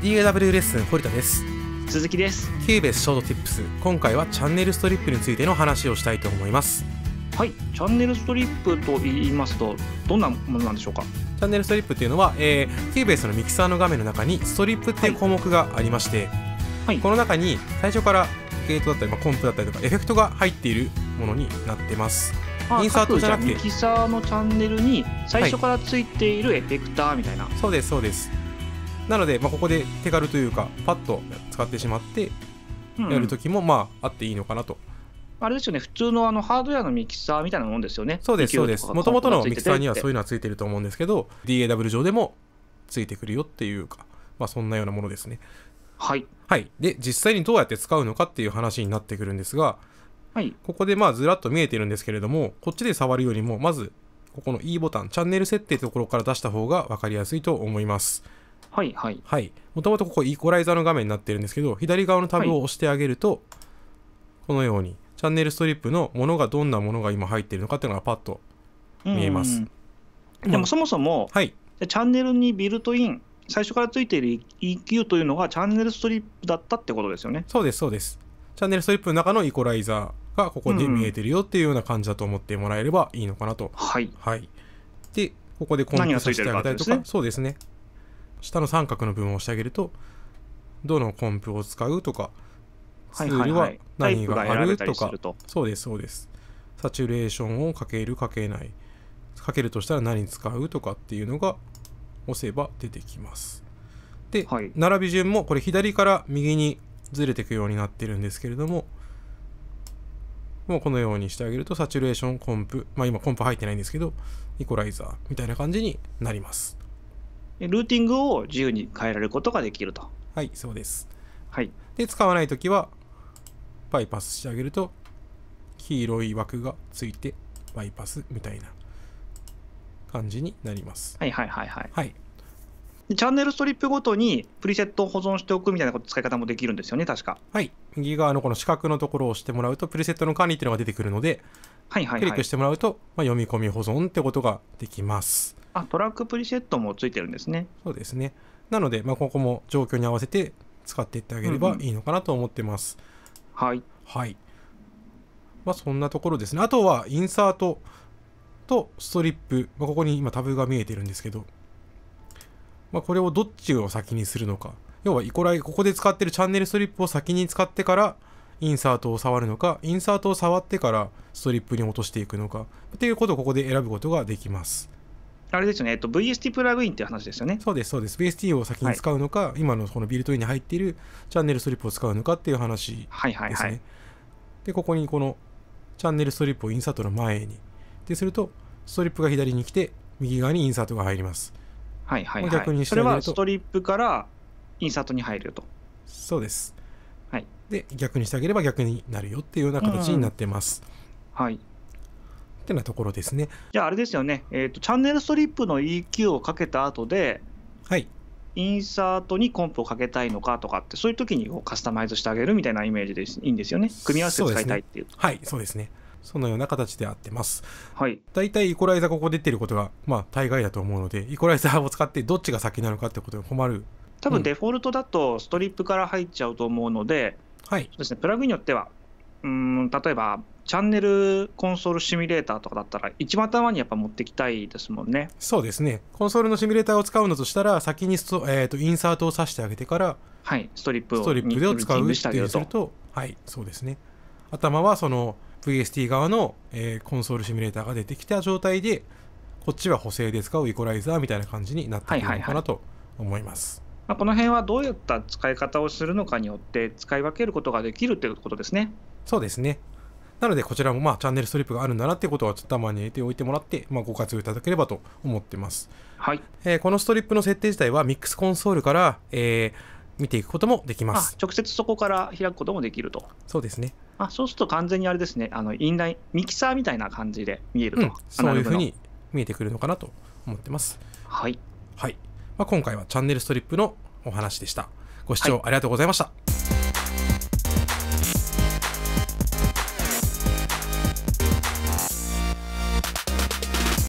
DAW レッスン堀田です鈴木ですキューベスショートティップス今回はチャンネルストリップについての話をしたいと思いますはいチャンネルストリップと言いますとどんなものなんでしょうかチャンネルストリップっていうのは、えー、キューベースのミキサーの画面の中にストリップっていう項目がありまして、はい、この中に最初からゲートだったり、まあ、コンプだったりとかエフェクトが入っているものになってますインサートじゃなくてミキサーのチャンネルに最初からついているエフェクターみたいな、はい、そうですそうですなので、まあ、ここで手軽というかパッと使ってしまってやるときもまああっていいのかなと。あれですよね普通のあのハードウェアのミキサーみたいなもんですよね。そうです、そうです。もともとのミキサーにはそういうのはついてると思うんですけど、DAW 上でもついてくるよっていうか、まあ、そんなようなものですね。はい。はい。で、実際にどうやって使うのかっていう話になってくるんですが、はい、ここでまあずらっと見えてるんですけれども、こっちで触るよりも、まずここの E ボタン、チャンネル設定とところから出した方が分かりやすいと思います。はいはいはいもともとここイコライザーの画面になってるんですけど左側のタブを押してあげると、はい、このようにチャンネルストリップのものがどんなものが今入っているのかっていうのがパッと見えます、うんでもそもそも、はい、チャンネルにビルトイン最初からついている EQ というのがチャンネルストリップだったってことですよねそうですそうですチャンネルストリップの中のイコライザーがここで見えてるよっていうような感じだと思ってもらえればいいのかなと。はい。はい、で、ここでコンピューしてあげたりとか、ね、そうですね。下の三角の部分を押してあげるとどのコンプを使うとかツールは何があるとかそうですそうですサチュレーションをかけるかけないかけるとしたら何使うとかっていうのが押せば出てきますで、はい、並び順もこれ左から右にずれていくようになってるんですけれどももうこのようにしてあげるとサチュレーションコンプまあ今コンプ入ってないんですけどイコライザーみたいな感じになりますルーティングを自由に変えられることができると。はい、そうです。はい、で、使わないときは、バイパスしてあげると、黄色い枠がついて、バイパスみたいな感じになります。はいはいはいはい。はいチャンネルストリップごとにプリセットを保存しておくみたいなこと使い方もできるんですよね、確か。はい。右側のこの四角のところを押してもらうと、プリセットの管理っていうのが出てくるので、はいはいはい、クリックしてもらうと、まあ、読み込み保存ってことができます。あトラックプリセットもついてるんですね。そうですねなので、まあ、ここも状況に合わせて使っていってあげればいいのかなと思ってます。うんうん、はい、はいまあ、そんなところですね。あとはインサートとストリップ、まあ、ここに今タブが見えてるんですけど、まあ、これをどっちを先にするのか。要はイコライ、ここで使ってるチャンネルストリップを先に使ってから、インサートを触るのか、インサートを触ってからストリップに落としていくのか、っていうことをここで選ぶことができます。あれですね、えっと、VST プラグインっていう話ですよね。そうです、そうです。VST を先に使うのか、はい、今のこのビルトインに入っているチャンネルストリップを使うのかっていう話ですね。はいはいはい、で、ここにこのチャンネルストリップをインサートの前に。ですると、ストリップが左に来て、右側にインサートが入ります。はいはいはい。逆にそれはストリップからインサートに入ると。そうです。で逆にしてあげれば逆になるよっていうような形になってます。うん、はいってなところですね。じゃああれですよね、えーと、チャンネルストリップの EQ をかけた後で、はい、インサートにコンプをかけたいのかとかってそういう時にカスタマイズしてあげるみたいなイメージでいいんですよね組み合わせを使いたいっていう、ね、はいそうですねそのような形であってます。はい。大体イコライザーここ出てることが、まあ大概だと思うので、イコライザーを使ってどっちが先なのかってことに困る。多分デフォルトだとストリップから入っちゃうと思うので、はい、ですね、プラグによってはうん例えばチャンネルコンソールシミュレーターとかだったら一番頭にやっぱ持ってきたいですもんねそうですねコンソールのシミュレーターを使うのとしたら先にスト、えーと、インサートをさしてあげてからはいストリップをストリップで使うっていうするとはいそうですね頭はその VST 側の、えー、コンソールシミュレーターが出てきた状態でこっちは補正で使うイコライザーみたいな感じになってくるのかなと思います、はいはいはいまあ、この辺はどういった使い方をするのかによって使い分けることができるということですね。そうですね。なのでこちらもまあチャンネルストリップがあるんだなってことはちょっと頭に入れておいてもらって、まあ、ご活用いただければと思ってます。はい、えー、このストリップの設定自体はミックスコンソールから、えー、見ていくこともできます。直接そこから開くこともできると。そうですね。あそうすると完全にあれですね、あのインラインミキサーみたいな感じで見えると、うん、そういうふうに見えてくるのかなと思ってます。はい。はい。まあ、今回はチャンネルストリップのお話でした。ご視聴ありがとうございました。はい